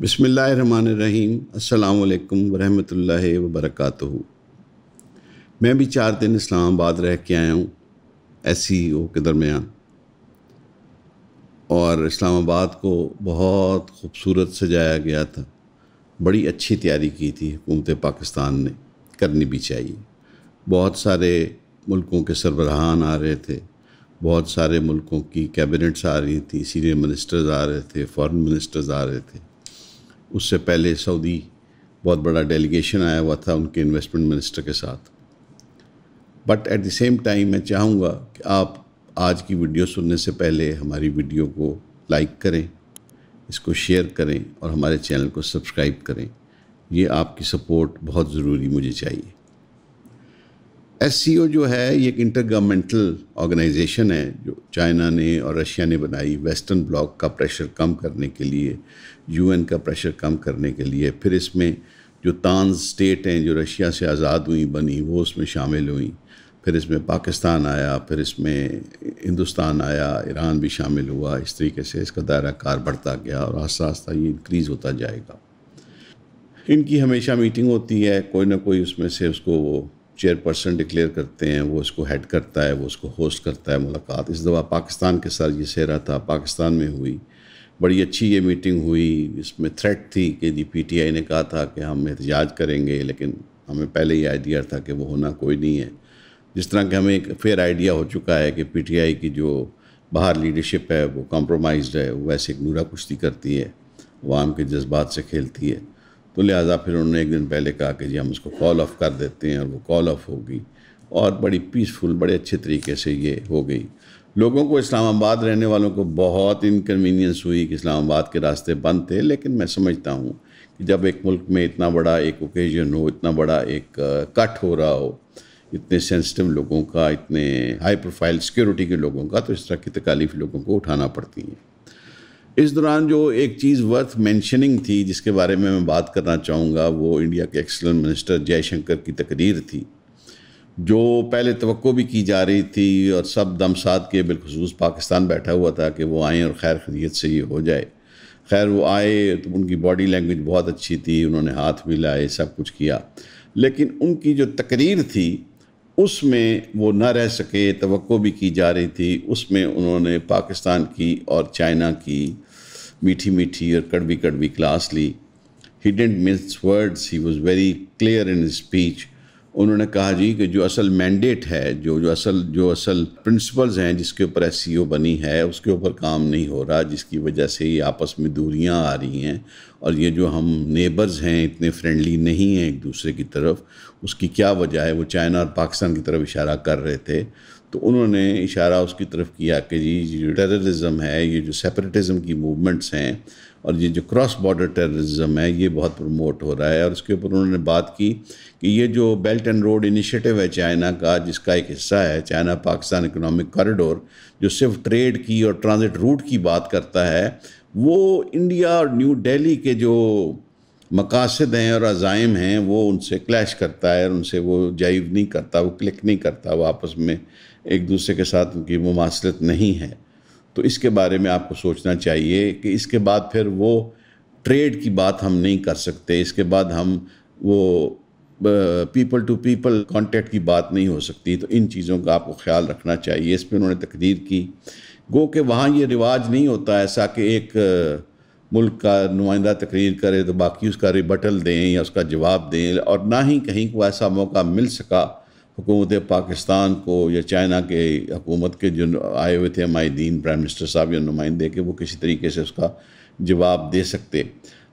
बसमीम अल्लाम वरहमल वबरक मैं भी चार दिन इस्लामाबाद रह के आया हूँ एस सी ओ के दरमियान और इस्लामाबाद को बहुत खूबसूरत सजाया गया था बड़ी अच्छी तैयारी की थी हुकूमत पाकिस्तान ने करनी भी चाहिए बहुत सारे मुल्कों के सरबराहान आ रहे थे बहुत सारे मुल्कों की कैबिनेट्स आ रही थी सीनियर मिनिस्टर्स आ रहे थे फॉरेन मिनिस्टर्स आ रहे थे उससे पहले सऊदी बहुत बड़ा डेलीगेशन आया हुआ था उनके इन्वेस्टमेंट मिनिस्टर के साथ but at the same time मैं चाहूँगा कि आप आज की वीडियो सुनने से पहले हमारी वीडियो को लाइक करें इसको शेयर करें और हमारे चैनल को सब्सक्राइब करें ये आपकी सपोर्ट बहुत ज़रूरी मुझे चाहिए एस जो है ये एक इंटर गवर्नमेंटल ऑर्गेनाइजेशन है जो चाइना ने और रशिया ने बनाई वेस्टर्न ब्लॉक का प्रेशर कम करने के लिए यूएन का प्रेशर कम करने के लिए फिर इसमें जो तान स्टेट हैं जो रशिया से आज़ाद हुई बनी वो उसमें शामिल हुई फिर इसमें पाकिस्तान आया फिर इसमें हिंदुस्तान आया ईरान भी शामिल हुआ इस तरीके से इसका दायरा कार बढ़ता गया और आस्ता आस्ता ये इनक्रीज़ होता जाएगा इनकी हमेशा मीटिंग होती है कोई ना कोई उसमें से उसको वो चेयरपर्सन डिक्लेयर करते हैं वो इसको हेड करता है वो उसको होस्ट करता है मुलाकात इस दफ़ा पाकिस्तान के साथ ये सहरा था पाकिस्तान में हुई बड़ी अच्छी ये मीटिंग हुई इसमें थ्रेट थी कि जी आई ने कहा था कि हम एहतजाज करेंगे लेकिन हमें पहले ही आइडिया था कि वो होना कोई नहीं है जिस तरह के हमें एक फेयर आइडिया हो चुका है कि पीटीआई की जो बाहर लीडरशिप है वो कॉम्प्रोमाइज़ है वो वैसे नूरा कुश्ती करती है आवाम के जज्बात से खेलती है तो लिहाजा फिर उन्होंने एक दिन पहले कहा कि जी हम उसको कॉल ऑफ कर देते हैं और वो कॉल ऑफ होगी और बड़ी पीसफुल बड़े अच्छे तरीके से ये हो गई लोगों को इस्लामाबाद रहने वालों को बहुत इनकन्वीनियंस हुई कि इस्लामाबाद के रास्ते बंद थे लेकिन मैं समझता हूँ कि जब एक मुल्क में इतना बड़ा एक ओकेजन हो इतना बड़ा एक कट हो रहा हो इतने सेंसिटिव लोगों का इतने हाई प्रोफाइल सिक्योरिटी के लोगों का तो इस तरह की तकालीफ लोगों को उठाना पड़ती हैं इस दौरान जो एक चीज़ वर्थ मेंशनिंग थी जिसके बारे में मैं बात करना चाहूँगा वो इंडिया के एक्सटर्नल मिनिस्टर जयशंकर की तकरीर थी जो पहले तो भी की जा रही थी और सब दमसाद के बिलखसूस पाकिस्तान बैठा हुआ था कि वो आएँ और खैर खरीत से ये हो जाए खैर वो आए तो उनकी बॉडी लैंग्वेज बहुत अच्छी थी उन्होंने हाथ भी लाए सब कुछ किया लेकिन उनकी जो तकरीर थी उसमें वो ना रह सके तो भी की जा रही थी उसमें उन्होंने पाकिस्तान की और चाइना की मीठी मीठी और कड़वी कड़वी क्लास ली he didn't mince words he was very clear in speech उन्होंने कहा जी कि जो असल मैंडेट है जो जो असल जो असल प्रिंसिपल्स हैं जिसके ऊपर एस e बनी है उसके ऊपर काम नहीं हो रहा जिसकी वजह से ये आपस में दूरियां आ रही हैं और ये जो हम नेबर्स हैं इतने फ्रेंडली नहीं हैं एक दूसरे की तरफ उसकी क्या वजह है वो चाइना और पाकिस्तान की तरफ इशारा कर रहे थे तो उन्होंने इशारा उसकी तरफ किया कि जी जो टेररिज्म है ये जो सेपरेटिज्म की मूवमेंट्स हैं और ये जो क्रॉस बॉर्डर टेररिज्म है ये बहुत प्रमोट हो रहा है और उसके ऊपर उन्होंने बात की कि ये जो बेल्ट एंड रोड इनिशिएटिव है चाइना का जिसका एक हिस्सा है चाइना पाकिस्तान इकोनॉमिक कॉरिडोर जो सिर्फ ट्रेड की और ट्रांजिट रूट की बात करता है वो इंडिया और न्यू डेली के जो मकासद हैं और अज़ाइम हैं वो उनसे क्लैश करता है और उनसे वो जाइव नहीं करता वो क्लिक नहीं करता वो आपस में एक दूसरे के साथ उनकी मुमासलत नहीं है तो इसके बारे में आपको सोचना चाहिए कि इसके बाद फिर वो ट्रेड की बात हम नहीं कर सकते इसके बाद हम वो पीपल टू पीपल कॉन्टेक्ट की बात नहीं हो सकती तो इन चीज़ों का आपको ख्याल रखना चाहिए इस पर उन्होंने तकदीर की गो कि वहाँ ये रिवाज नहीं होता ऐसा कि एक मुल्क का नुमाइंदा तकरीर करे तो बाकी उसका रिबटल दें या उसका जवाब दें और ना ही कहीं को ऐसा मौका मिल सका हुकूमत पाकिस्तान को या चाइना के हकूमत के जो आए हुए थे माहदीन प्राइम मिनिस्टर साहब या नुमाइंदे के वो किसी तरीके से उसका जवाब दे सकते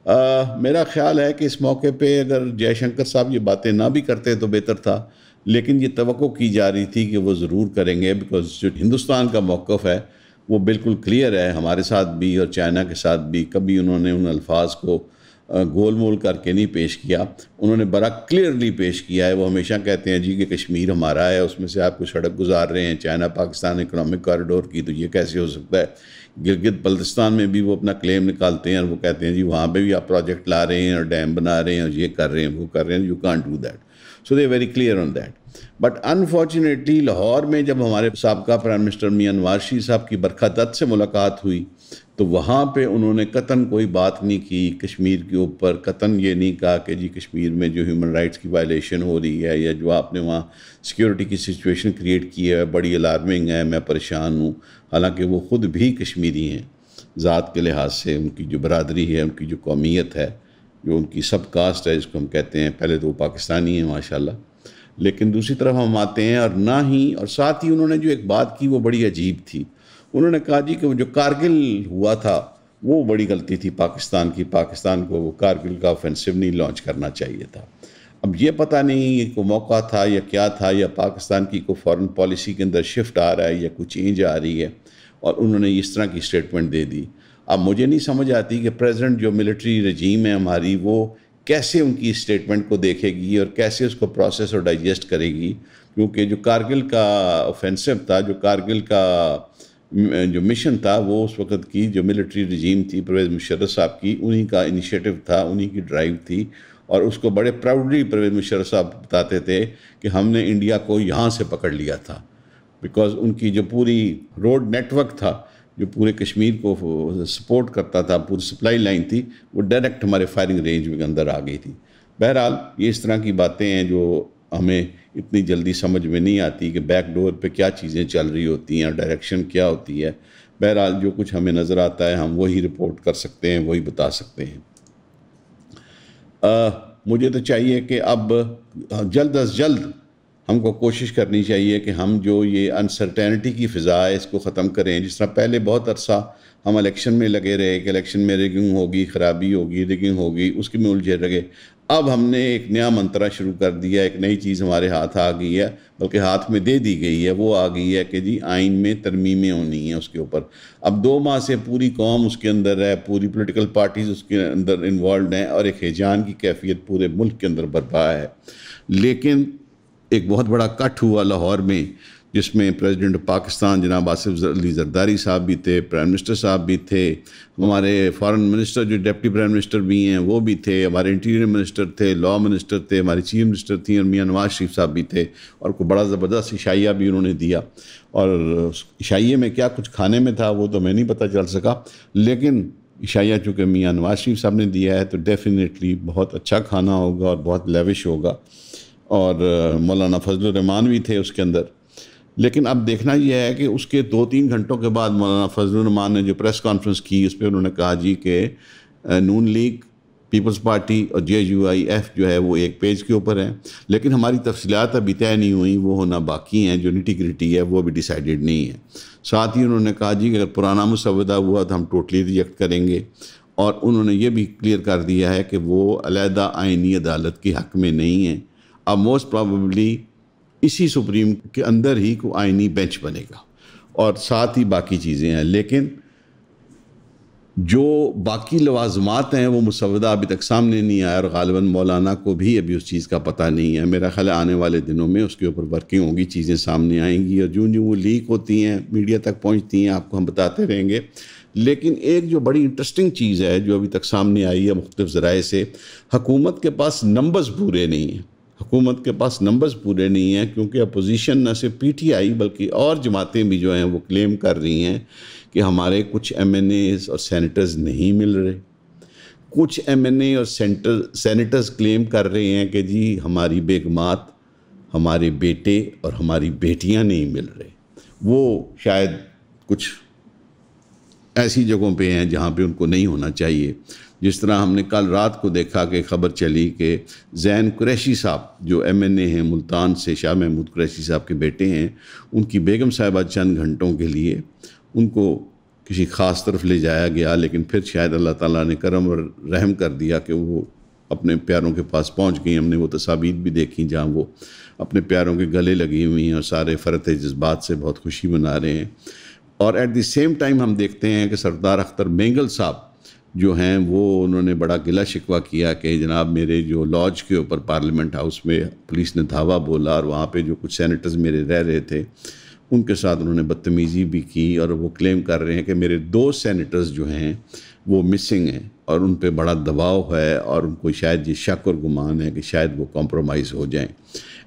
आ, मेरा ख्याल है कि इस मौके पे अगर जयशंकर साहब ये बातें ना भी करते तो बेहतर था लेकिन ये तो की जा रही थी कि वो ज़रूर करेंगे बिकॉज जो हिंदुस्तान का मौक़ है वो बिल्कुल क्लियर है हमारे साथ भी और चाइना के साथ भी कभी उन्होंने उन अल्फाज को गोल मोल करके नहीं पेश किया उन्होंने बड़ा क्लियरली पेश किया है वो हमेशा कहते हैं जी कि कश्मीर हमारा है उसमें से आपको सड़क गुजार रहे हैं चाइना पाकिस्तान इकोनॉमिक कॉरिडोर की तो ये कैसे हो सकता है गिलगित बल्तिस्तान में भी वो अपना क्लेम निकालते हैं और वो कहते हैं जी वहाँ पर भी आप प्रोजेक्ट ला रहे हैं और डैम बना रहे हैं और ये कर रहे हैं वो कर रहे हैं you can do that so they very clear on that but unfortunately Lahore में जब हमारे सबका प्राइम मिनिस्टर मियाँ वारशी साहब की बरखा दत्त से मुलाकात हुई तो वहाँ पे उन्होंने कतन कोई बात नहीं की कश्मीर के ऊपर कतन ये नहीं कहा कि जी कश्मीर में जो ह्यूमन राइट्स की वायलेशन हो रही है या जो आपने वहाँ सिक्योरिटी की सिचुएशन क्रिएट की है बड़ी अलार्मिंग है मैं परेशान हूँ हालांकि वो ख़ुद भी कश्मीरी हैं ज़ात के लिहाज से उनकी जो बरदरी है उनकी जो कौमीत है जो उनकी सब कास्ट है जिसको हम कहते हैं पहले तो वो पाकिस्तानी हैं माशाल्लाह लेकिन दूसरी तरफ हम आते हैं और ना ही और साथ ही उन्होंने जो एक बात की वो बड़ी अजीब थी उन्होंने कहा जी कि जो कारगिल हुआ था वो बड़ी गलती थी पाकिस्तान की पाकिस्तान को वो कारगिल का ऑफेंसिव नहीं लॉन्च करना चाहिए था अब ये पता नहीं को मौका था या क्या था या पाकिस्तान की कोई फॉरेन पॉलिसी के अंदर शिफ्ट आ रहा है या कुछ चेंज आ रही है और उन्होंने इस तरह की स्टेटमेंट दे दी अब मुझे नहीं समझ आती कि प्रेजेंट जो मिलिट्री रजीम है हमारी वो कैसे उनकी स्टेटमेंट को देखेगी और कैसे उसको प्रोसेस और डाइजेस्ट करेगी क्योंकि जो कारगिल का ऑफेंसिव था जो कारगिल का जो मिशन था वो उस वक्त की जो मिलिट्री रजीम थी परवेज़ मुशर्रफ साहब की उन्हीं का इनिशिएटिव था उन्हीं की ड्राइव थी और उसको बड़े प्राउडली परवेज़ मुशर्रफ साहब बताते थे कि हमने इंडिया को यहाँ से पकड़ लिया था बिकॉज़ उनकी जो पूरी रोड नेटवर्क था जो पूरे कश्मीर को सपोर्ट करता था पूरी सप्लाई लाइन थी वो डायरेक्ट हमारे फायरिंग रेंज में अंदर आ गई थी बहरहाल ये इस तरह की बातें हैं जो हमें इतनी जल्दी समझ में नहीं आती कि बैक डोर पे क्या चीज़ें चल रही होती हैं डायरेक्शन क्या होती है बहरहाल जो कुछ हमें नज़र आता है हम वही रिपोर्ट कर सकते हैं वही बता सकते हैं आ, मुझे तो चाहिए कि अब हाँ, जल्द अज जल्द हमको कोशिश करनी चाहिए कि हम जो ये अनसर्टेनिटी की फ़िज़ा है इसको ख़त्म करें जिस तरह पहले बहुत अरसा हम इलेक्शन में लगे रहे कि इलेक्शन में रिगिंग होगी ख़राबी होगी रिगिंग होगी उसके में उलझे रहे अब हमने एक नया मंत्रा शुरू कर दिया एक नई चीज़ हमारे हाथ आ गई है बल्कि हाथ में दे दी गई है वो आ गई है कि जी आइन में तरमीमें होनी है उसके ऊपर अब दो माह से पूरी कौम उसके अंदर है पूरी पोलिटिकल पार्टीज़ उसके अंदर इन्वॉल्व हैं और एक हिजान की कैफियत पूरे मुल्क के अंदर बरपा है लेकिन एक बहुत बड़ा कट हुआ लाहौर में जिसमें प्रेसिडेंट पाकिस्तान जनाब आसिफ अली जरदारी साहब भी थे प्राइम मिनिस्टर साहब भी थे हमारे फॉरेन मिनिस्टर जो डिप्टी प्राइम मिनिस्टर भी हैं वो भी थे हमारे इंटीरियर मिनिस्टर थे लॉ मिनिस्टर थे हमारे चीफ मिनिस्टर थी और मियाँ नवाज शरीफ साहब भी थे और को बड़ा ज़बरदस्त इशाइया भी उन्होंने दिया और इशाइये में क्या कुछ खाने में था वो तो मैं नहीं पता चल सका लेकिन इशाइया चूँकि मियाँ नवाज शरीफ साहब ने दिया है तो डेफ़िनेटली बहुत अच्छा खाना होगा और बहुत लेविश होगा और मौलाना फजल रहमान भी थे उसके अंदर लेकिन अब देखना यह है कि उसके दो तीन घंटों के बाद मौलाना फजल रहमान ने जो प्रेस कॉन्फ्रेंस की उस पर उन्होंने कहा जी कि नून लीग पीपल्स पार्टी और जे यू आई एफ जो है वो एक पेज के ऊपर है लेकिन हमारी तफसीत अभी तय नहीं हुई वो होना बाकी हैं जो निटी ग्रिटी है वो अभी डिसाइडेड नहीं है साथ ही उन्होंने कहा जी कि अगर पुराना मुसवदा हुआ तो हम टोटली रिजेक्ट करेंगे और उन्होंने ये भी क्लियर कर दिया है कि वो अलहदा आइनी अदालत के हक़ में नहीं है अब मोस्ट प्रॉबली इसी सुप्रीम के अंदर ही को आइनी बेंच बनेगा और साथ ही बाकी चीज़ें हैं लेकिन जो बाकी लवाजमात हैं वो मुसवदा अभी तक सामने नहीं आया और गालबा मौलाना को भी अभी उस चीज़ का पता नहीं है मेरा ख्याल आने वाले दिनों में उसके ऊपर वर्किंग होगी चीज़ें सामने आएंगी और जो जो वो लीक होती हैं मीडिया तक पहुंचती हैं आपको हम बताते रहेंगे लेकिन एक जो बड़ी इंटरेस्टिंग चीज़ है जो अभी तक सामने आई है मुख्तफ ज़रा से हकूमत के पास नंबर्स पूरे नहीं हैं हुकूमत के पास नंबर्स पूरे नहीं हैं क्योंकि अपोजिशन न सिर्फ पी टी आई बल्कि और जमातें भी जो हैं वो क्लेम कर रही हैं कि हमारे कुछ एम एन एज और सैनिटर्स नहीं मिल रहे कुछ एम एन ए और सेंटर सैनिटर्स क्लेम कर रहे हैं कि जी हमारी बेगमात हमारे बेटे और हमारी बेटियां नहीं मिल रहे वो शायद कुछ ऐसी जगहों पे हैं जहाँ पे उनको नहीं होना चाहिए जिस तरह हमने कल रात को देखा कि खबर चली कि जैन कुरैशी साहब जो एम एन ए हैं मुल्तान से शाह महमूद कुरैशी साहब के बेटे हैं उनकी बेगम साहिबा चंद घंटों के लिए उनको किसी ख़ास तरफ ले जाया गया लेकिन फिर शायद अल्लाह ताला ने करम और रहम कर दिया कि वो अपने प्यारों के पास पहुंच गई हमने वो तस्वीर भी देखी जहाँ वो अपने प्यारों के गले लगी हुई हैं और सारे फ़रत जज्बात से बहुत खुशी मना रहे हैं और एट द सेम टाइम हम देखते हैं कि सरदार अख्तर मेंगल साहब जो हैं वो उन्होंने बड़ा गिला शिकवा किया कि जनाब मेरे जो लॉज के ऊपर पार्लियामेंट हाउस में पुलिस ने धावा बोला और वहाँ पे जो कुछ सैनिटर्स मेरे रह रहे थे उनके साथ उन्होंने बदतमीज़ी भी की और वो क्लेम कर रहे हैं कि मेरे दो सैनिटर्स जो हैं वो मिसिंग हैं और उन पर बड़ा दबाव है और उनको शायद ये शक और गुमान है कि शायद वो कॉम्प्रोमाइज़ हो जाएं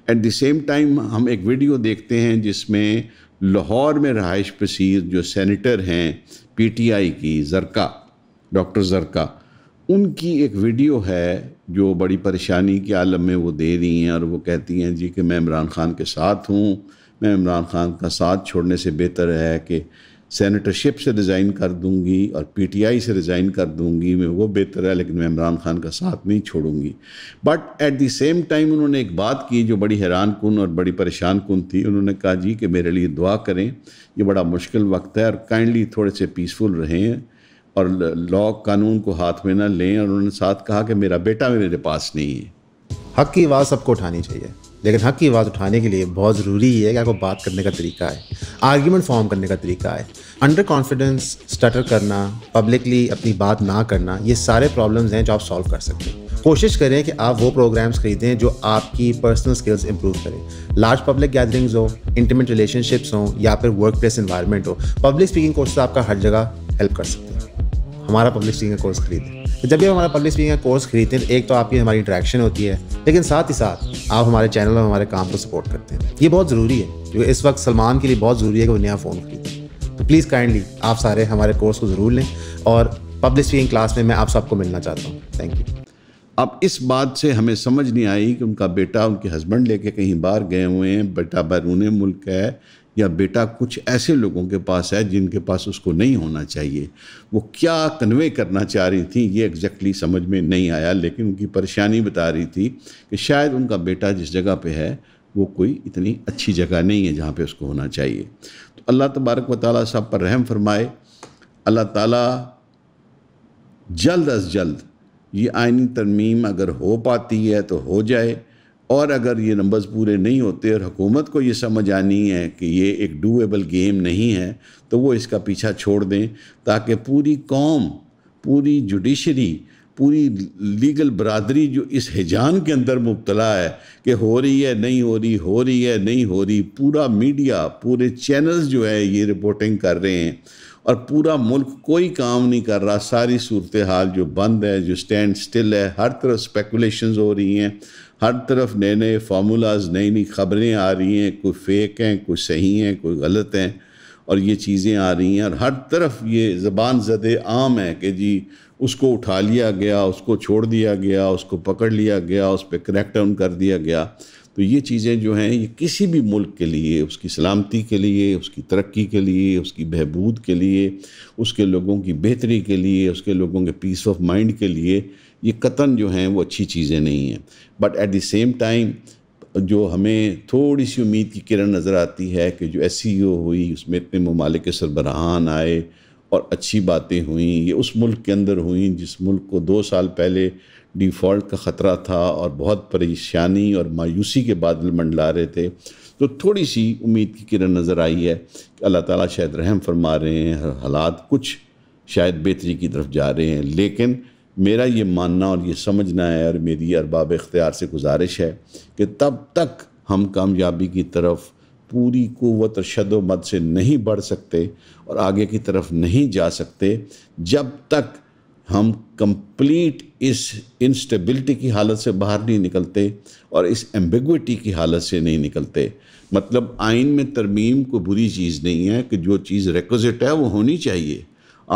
एट द सेम टाइम हम एक वीडियो देखते हैं जिसमें लाहौर में रहाइश पसीर जो सेनेटर हैं पीटीआई की ज़रका डॉक्टर ज़रका उनकी एक वीडियो है जो बड़ी परेशानी के आलम में वो दे रही हैं और वो कहती हैं जी कि मैं इमरान खान के साथ हूँ मैं इमरान खान का साथ छोड़ने से बेहतर है कि सेनेटरशिप से रिज़ाइन कर दूंगी और पीटीआई से रिज़ाइन कर दूंगी मैं वो बेहतर है लेकिन मैं इमरान खान का साथ नहीं छोड़ूंगी but at the same time उन्होंने एक बात की जो बड़ी हैरान कन और बड़ी परेशान कन थी उन्होंने कहा जी कि मेरे लिए दुआ करें ये बड़ा मुश्किल वक्त है और काइंडली थोड़े से पीसफुल रहें और लॉ कानून को हाथ में ना लें और उन्होंने साथ कहा कि मेरा बेटा मेरे पास नहीं है हक की आवाज़ सबको उठानी चाहिए लेकिन हक की आवाज़ उठाने के लिए बहुत ज़रूरी ये है कि आपको बात करने का तरीका है आर्ग्यूमेंट फॉर्म करने का तरीका है अंडर कॉन्फिडेंस स्टटर करना पब्लिकली अपनी बात ना करना ये सारे प्रॉब्लम्स हैं जो आप सॉल्व कर सकते हैं कोशिश करें कि आप वो प्रोग्राम्स खरीदें जो आपकी पर्सनल स्किल्स इंप्रूव करें लार्ज पब्लिक गैदरिंग्स हो इंटीमेट रिलेशनशिप्स हों या फिर वर्क प्लेस इन्वायरमेंट हो पब्लिक स्पीकिंग कोर्सेज आपका हर जगह हेल्प कर सकते हैं हमारा पब्लिक स्पीकिंग कोर्स खरीदें जब भी हमारा पब्लिक स्पीकिंग का कोर्स खरीदते हैं तो एक तो आपकी हमारी इंट्रैक्शन होती है लेकिन साथ ही साथ आप हमारे चैनल और हमारे काम को सपोर्ट करते हैं ये बहुत ज़रूरी है क्योंकि इस वक्त सलमान के लिए बहुत ज़रूरी है कि वो नया फ़ोन खरीदे तो प्लीज़ काइंडली आप सारे हमारे कोर्स को ज़रूर लें और पब्लिक स्पीकिंग क्लास में मैं आप सबको मिलना चाहता हूँ थैंक यू अब इस बात से हमें समझ नहीं आई कि उनका बेटा उनके हस्बैंड लेके कहीं बाहर गए हुए हैं बेटा बैरून मुल्क है या बेटा कुछ ऐसे लोगों के पास है जिनके पास उसको नहीं होना चाहिए वो क्या कन्वे करना चाह रही थी ये एग्जैक्टली समझ में नहीं आया लेकिन उनकी परेशानी बता रही थी कि शायद उनका बेटा जिस जगह पे है वो कोई इतनी अच्छी जगह नहीं है जहाँ पे उसको होना चाहिए तो अल्लाह तबारक व ताली साहब पर रहम फरमाए अल्लाह ताली जल्द अज जल्द ये आइनी तरमीम अगर हो पाती है तो हो जाए और अगर ये नंबर्स पूरे नहीं होते और हुकूमत को ये समझ आनी है कि ये एक डूएबल गेम नहीं है तो वो इसका पीछा छोड़ दें ताकि पूरी कौम पूरी जुडिशरी पूरी लीगल बरदरी जो इस हिजान के अंदर मुबतला है कि हो रही है नहीं हो रही हो रही है नहीं हो रही पूरा मीडिया पूरे चैनल्स जो है ये रिपोर्टिंग कर रहे हैं और पूरा मुल्क कोई काम नहीं कर रहा सारी सूरत हाल जो बंद है जो स्टैंड स्टिल है हर तरफ स्पेकुलेशन हो रही हैं हर तरफ नए नए फार्मूलाज नई नई खबरें आ रही हैं कोई फेक हैं कोई सही हैं कोई गलत हैं और ये चीज़ें आ रही हैं और हर तरफ ये ज़बान जद आम है कि जी उसको उठा लिया गया उसको छोड़ दिया गया उसको पकड़ लिया गया उस पर करेक्ट डाउन कर दिया गया तो ये चीज़ें जो हैं ये किसी भी मुल्क के लिए उसकी सलामती के लिए उसकी तरक्की के लिए उसकी बहबूद के लिए उसके लोगों की बेहतरी के लिए उसके लोगों के पीस ऑफ माइंड के लिए ये कतन जो हैं वो अच्छी चीज़ें नहीं हैं but at the same time जो हमें थोड़ी सी उम्मीद की किरण नज़र आती है कि जो एस e हुई उसमें इतने ममालिक सरबराहान आए और अच्छी बातें हुई ये उस मुल्क के अंदर हुई जिस मुल्क को दो साल पहले डिफ़ॉल्ट का ख़तरा था और बहुत परेशानी और मायूसी के बादल मंडला रहे थे तो थोड़ी सी उम्मीद की किरण नज़र आई है कि अल्लाह ताला शायद रहम फरमा रहे हैं हालात कुछ शायद बेहतरी की तरफ जा रहे हैं लेकिन मेरा ये मानना और ये समझना है और मेरी अरबाब इख्तियार से गुजारिश है कि तब तक हम कामयाबी की तरफ पूरी क़वत और शदोमद से नहीं बढ़ सकते और आगे की तरफ नहीं जा सकते जब तक हम कंप्लीट इस इंस्टेबिलिटी की हालत से बाहर नहीं निकलते और इस एम्बिगुटी की हालत से नहीं निकलते मतलब आइन में तरमीम को बुरी चीज़ नहीं है कि जो चीज़ रिक्वजिट है वो होनी चाहिए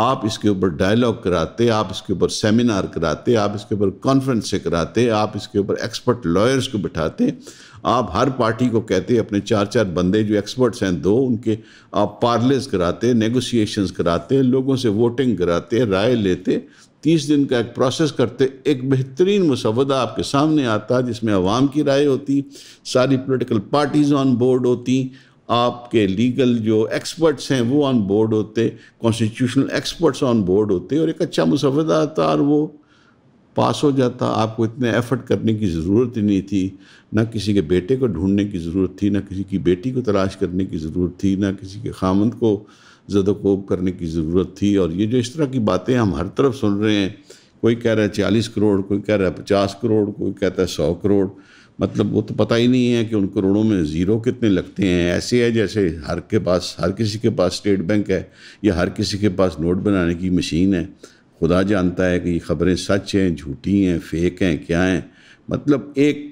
आप इसके ऊपर डायलॉग कराते आप इसके ऊपर सेमिनार कराते आप इसके ऊपर कॉन्फ्रेंस से कराते आप इसके ऊपर एक्सपर्ट लॉयर्स को बिठाते आप हर पार्टी को कहते अपने चार चार बंदे जो एक्सपर्ट्स हैं दो उनके आप पार्लेस कराते नेगोशिएशंस कराते लोगों से वोटिंग कराते राय लेते तीस दिन का एक प्रोसेस करते एक बेहतरीन मुसवदा आपके सामने आता जिसमें आवाम की राय होती सारी पोलिटिकल पार्टीज़ ऑन बोर्ड होती आपके लीगल जो एक्सपर्ट्स हैं वो ऑन बोर्ड होते कॉन्स्टिट्यूशनल एक्सपर्ट्स ऑन बोर्ड होते और एक अच्छा मुसवदा आता और वो पास हो जाता आपको इतने एफर्ट करने की ज़रूरत ही नहीं थी ना किसी के बेटे को ढूंढने की ज़रूरत थी ना किसी की बेटी को तलाश करने की ज़रूरत थी ना किसी के खामंद को ज़्यादा कोप करने की ज़रूरत थी और ये जो इस तरह की बातें हम हर तरफ सुन रहे हैं कोई कह रहा है चालीस करोड़ कोई कह रहा है पचास करोड़ कोई कहता है सौ करोड़ मतलब वो तो पता ही नहीं है कि उन करोड़ों में ज़ीरो कितने लगते हैं ऐसे है जैसे हर के पास हर किसी के पास स्टेट बैंक है या हर किसी के पास नोट बनाने की मशीन है खुदा जानता है कि ये खबरें सच हैं झूठी हैं फेक हैं क्या हैं मतलब एक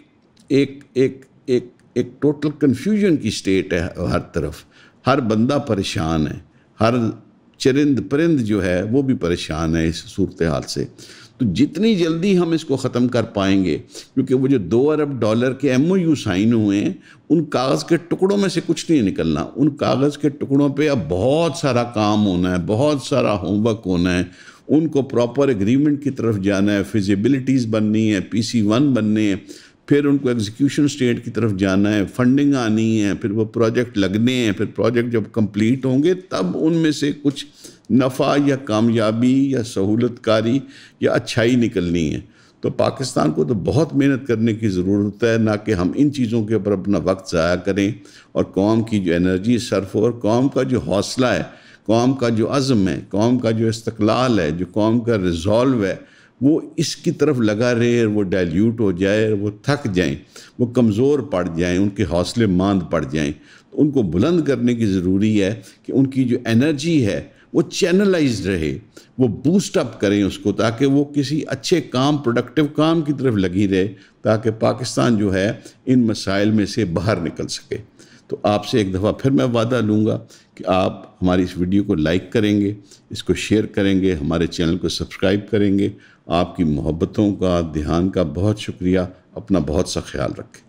एक एक एक एक टोटल कन्फ्यूजन की स्टेट है हर तरफ हर बंदा परेशान है हर चरिंद परिंद जो है वो भी परेशान है इस सूरत हाल से तो जितनी जल्दी हम इसको ख़त्म कर पाएंगे क्योंकि वो जो दो अरब डॉलर के एम यू साइन हुए हैं उन कागज़ के टुकड़ों में से कुछ नहीं निकलना उन कागज़ के टुकड़ों पे अब बहुत सारा काम होना है बहुत सारा होमवर्क होना है उनको प्रॉपर एग्रीमेंट की तरफ जाना है फिजिबिलिटीज़ बननी है पी सी वन बनने हैं फिर उनको एग्जीक्यूशन स्टेट की तरफ जाना है फंडिंग आनी है फिर वो प्रोजेक्ट लगने हैं फिर प्रोजेक्ट जब कंप्लीट होंगे तब उनमें से कुछ नफ़ा या कामयाबी या सहूलतकारी या अच्छाई निकलनी है तो पाकिस्तान को तो बहुत मेहनत करने की ज़रूरत है ना कि हम इन चीज़ों के ऊपर अपना वक्त ज़ाया करें और कौम की जो एनर्जी सर्फ और कौम का जो हौसला है कौम का जो अज़म है कौम का जो इस्तलाल है जो कौम का रिजॉल्व है वो इसकी तरफ लगा रहे और वो डाइल्यूट हो जाए वो थक जाएं वो कमज़ोर पड़ जाएं उनके हौसले मांद पड़ जाएं तो उनको बुलंद करने की ज़रूरी है कि उनकी जो एनर्जी है वो चैनलाइज रहे वो बूस्ट अप करें उसको ताकि वो किसी अच्छे काम प्रोडक्टिव काम की तरफ लगी रहे ताकि पाकिस्तान जो है इन मसाइल में से बाहर निकल सके तो आपसे एक दफ़ा फिर मैं वादा लूँगा कि आप हमारी इस वीडियो को लाइक करेंगे इसको शेयर करेंगे हमारे चैनल को सब्सक्राइब करेंगे आपकी मोहब्बतों का ध्यान का बहुत शुक्रिया अपना बहुत सा ख्याल रखें